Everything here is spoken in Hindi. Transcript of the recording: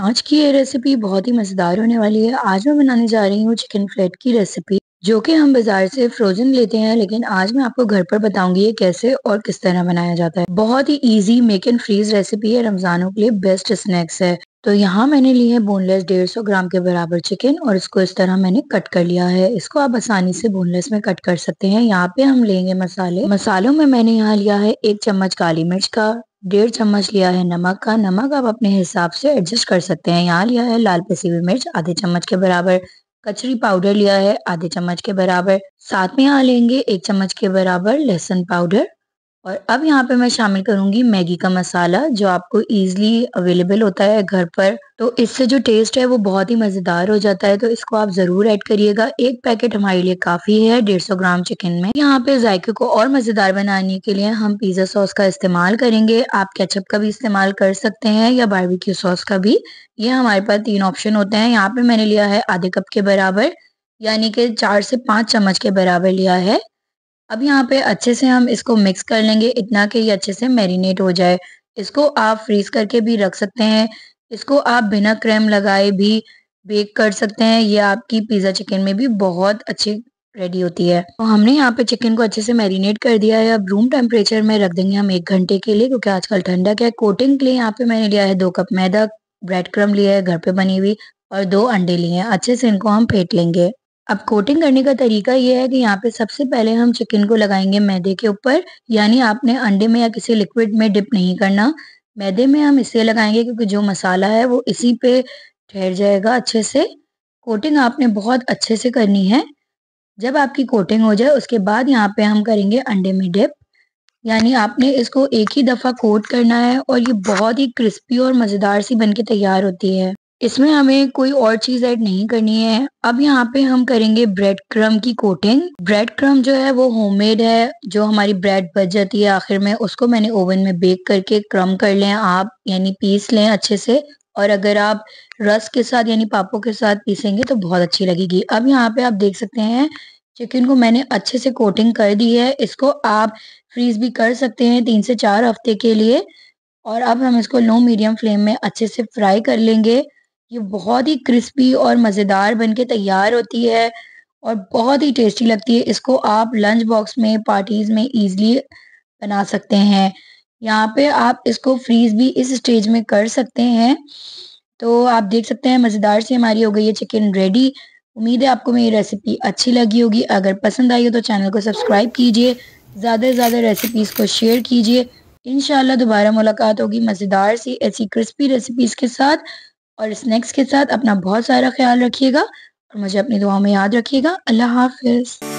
आज की ये रेसिपी बहुत ही मज़ेदार होने वाली है। आज मैं बनाने जा रही हूँ चिकन फ्लेट की रेसिपी जो कि हम बाज़ार से फ्रोज़न लेते हैं लेकिन आज मैं आपको घर पर बताऊंगी ये कैसे और किस तरह बनाया जाता है। बहुत ही easy make and freeze recipe है रमज़ानों के लिए बेस्ट स्नैक्स है। तो यहाँ मैंने लिए है बोनलेस सौ ग्राम के बराबर चिकन और इसको इस तरह मैंने कट कर लिया है। इसको आप आसानी से बोनलेस में कट कर सकते हैं। यहाँ पे हम लेंगे मसाले। मसालों में मैंने यहाँ लिया है एक चम्मच काली मिर्च का डेढ़ चम्मच लिया है नमक का नमक आप अपने हिसाब से एडजस्ट कर सकते हैं यहाँ लिया है लाल पसी हुई मिर्च आधे चम्मच के बराबर कचरी पाउडर लिया है आधे चम्मच के बराबर साथ में यहाँ लेंगे एक चम्मच के बराबर लहसुन पाउडर और अब यहाँ पे मैं शामिल करूंगी मैगी का मसाला जो आपको इजीली अवेलेबल होता है घर पर तो इससे जो टेस्ट है वो बहुत ही मज़ेदार हो जाता है तो इसको आप ज़रूर ऐड करिएगा एक पैकेट हमारे लिए काफ़ी है डेढ़ सौ ग्राम चिकन में यहाँ पे जायके को और मज़ेदार बनाने के लिए हम पिज़्ज़ा सॉस का इस्तेमाल करेंगे आप केचप का भी इस्तेमाल कर सकते हैं या बारबेक्यू सॉस का भी ये हमारे पास तीन ऑप्शन होते हैं यहाँ पे मैंने लिया है आधे कप के बराबर यानी कि चार से पांच चम्मच के बराबर लिया है अब यहाँ पे अच्छे से हम इसको मिक्स कर लेंगे इतना कि ये अच्छे से मैरिनेट हो जाए इसको आप फ्रीज करके भी रख सकते हैं इसको आप बिना क्रेम लगाए भी बेक कर सकते हैं ये आपकी पिज़्ज़ा चिकन में भी बहुत अच्छी रेडी होती है तो हमने यहाँ पे चिकन को अच्छे से मैरिनेट कर दिया है अब रूम टेम्परेचर में रख देंगे हम एक घंटे के लिए क्योंकि आजकल ठंडक है कोटिंग के लिए यहाँ पे मैंने लिया है दो कप मैदा ब्रेड क्रम लिया है घर पे बनी हुई और दो अंडे लिए हैं अच्छे से इनको हम फेंट लेंगे अब कोटिंग करने का तरीका यह है कि यहाँ पे सबसे पहले हम चिकन को लगाएंगे मैदे के ऊपर यानी आपने अंडे में या किसी लिक्विड में डिप नहीं करना मैदे में हम इसलिए लगाएंगे क्योंकि जो मसाला है वो इसी पे ठहर जाएगा अच्छे से कोटिंग आपने बहुत अच्छे से करनी है जब आपकी कोटिंग हो जाए उसके बाद यहाँ पे हम करेंगे अंडे में डिप यानी आपने इसको एक ही दफ़ा कोट करना है और ये बहुत ही क्रिस्पी और मज़ेदार सी बनके तैयार होती है इसमें हमें कोई और चीज ऐड नहीं करनी है अब यहाँ पे हम करेंगे ब्रेड क्रम की कोटिंग ब्रेड क्रम जो है वो होममेड है जो हमारी ब्रेड बच जाती है आखिर में उसको मैंने ओवन में बेक करके क्रम कर लें आप यानी पीस लें अच्छे से और अगर आप रस के साथ यानी पापों के साथ पीसेंगे तो बहुत अच्छी लगेगी अब यहाँ पे आप देख सकते हैं चिकन को मैंने अच्छे से कोटिंग कर दी है इसको आप फ्रीज भी कर सकते हैं तीन से चार हफ्ते के लिए और अब हम इसको लो मीडियम फ्लेम में अच्छे से फ्राई कर लेंगे ये बहुत ही क्रिस्पी और मज़ेदार बन के तैयार होती है और बहुत ही टेस्टी लगती है इसको आप लंच बॉक्स में पार्टीज़ में ईज़िली बना सकते हैं यहाँ पे आप इसको फ्रीज़ भी इस स्टेज में कर सकते हैं तो आप देख सकते हैं मज़ेदार सी हमारी हो गई है चिकन रेडी उम्मीद है आपको मेरी रेसिपी अच्छी लगी होगी अगर पसंद आई हो तो चैनल को सब्सक्राइब कीजिए ज़्यादा से ज़्यादा रेसिपीज़ को शेयर कीजिए इन दोबारा मुलाकात होगी मज़ेदार सी ऐसी क्रिस्पी रेसिपीज़ के साथ और स्नैक्स के साथ अपना बहुत सारा ख्याल रखिएगा और मुझे अपनी दुआओं में याद रखिएगा अल्लाह हाफिज़